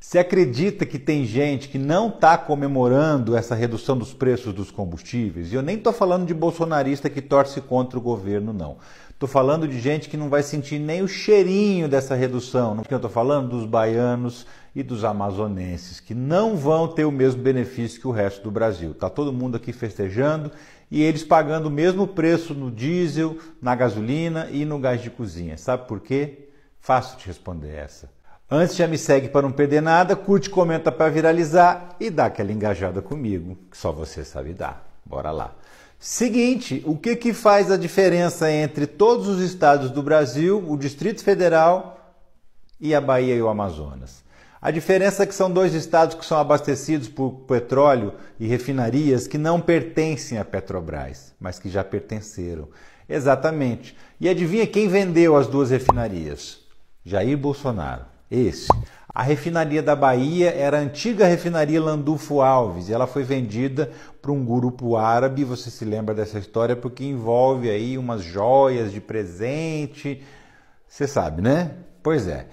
Você acredita que tem gente que não está comemorando essa redução dos preços dos combustíveis? E eu nem estou falando de bolsonarista que torce contra o governo, não. Estou falando de gente que não vai sentir nem o cheirinho dessa redução. Não eu estou falando dos baianos e dos amazonenses, que não vão ter o mesmo benefício que o resto do Brasil. Está todo mundo aqui festejando e eles pagando o mesmo preço no diesel, na gasolina e no gás de cozinha. Sabe por quê? Fácil de responder essa. Antes já me segue para não perder nada, curte, comenta para viralizar e dá aquela engajada comigo, que só você sabe dar. Bora lá. Seguinte, o que, que faz a diferença entre todos os estados do Brasil, o Distrito Federal e a Bahia e o Amazonas? A diferença é que são dois estados que são abastecidos por petróleo e refinarias que não pertencem à Petrobras, mas que já pertenceram. Exatamente. E adivinha quem vendeu as duas refinarias? Jair Bolsonaro. Esse. A refinaria da Bahia era a antiga refinaria Landulfo Alves. e Ela foi vendida para um grupo árabe. Você se lembra dessa história porque envolve aí umas joias de presente. Você sabe, né? Pois é.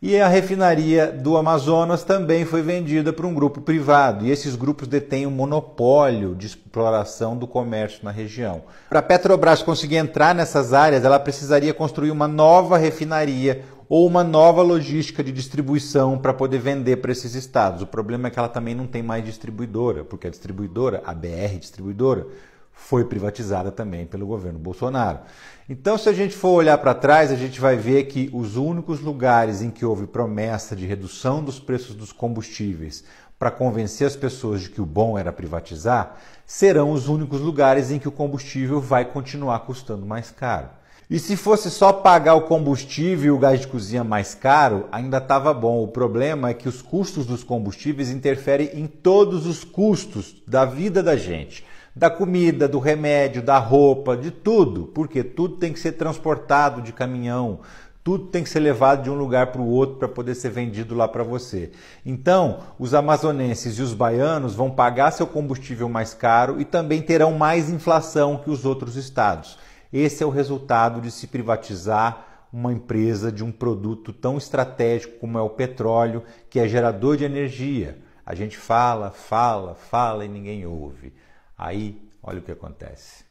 E a refinaria do Amazonas também foi vendida para um grupo privado. E esses grupos detêm o um monopólio de exploração do comércio na região. Para a Petrobras conseguir entrar nessas áreas, ela precisaria construir uma nova refinaria ou uma nova logística de distribuição para poder vender para esses estados. O problema é que ela também não tem mais distribuidora, porque a distribuidora, a BR distribuidora, foi privatizada também pelo governo Bolsonaro. Então, se a gente for olhar para trás, a gente vai ver que os únicos lugares em que houve promessa de redução dos preços dos combustíveis para convencer as pessoas de que o bom era privatizar, serão os únicos lugares em que o combustível vai continuar custando mais caro. E se fosse só pagar o combustível e o gás de cozinha mais caro, ainda estava bom. O problema é que os custos dos combustíveis interferem em todos os custos da vida da gente. Da comida, do remédio, da roupa, de tudo. Porque tudo tem que ser transportado de caminhão, tudo tem que ser levado de um lugar para o outro para poder ser vendido lá para você. Então, os amazonenses e os baianos vão pagar seu combustível mais caro e também terão mais inflação que os outros estados. Esse é o resultado de se privatizar uma empresa de um produto tão estratégico como é o petróleo, que é gerador de energia. A gente fala, fala, fala e ninguém ouve. Aí, olha o que acontece.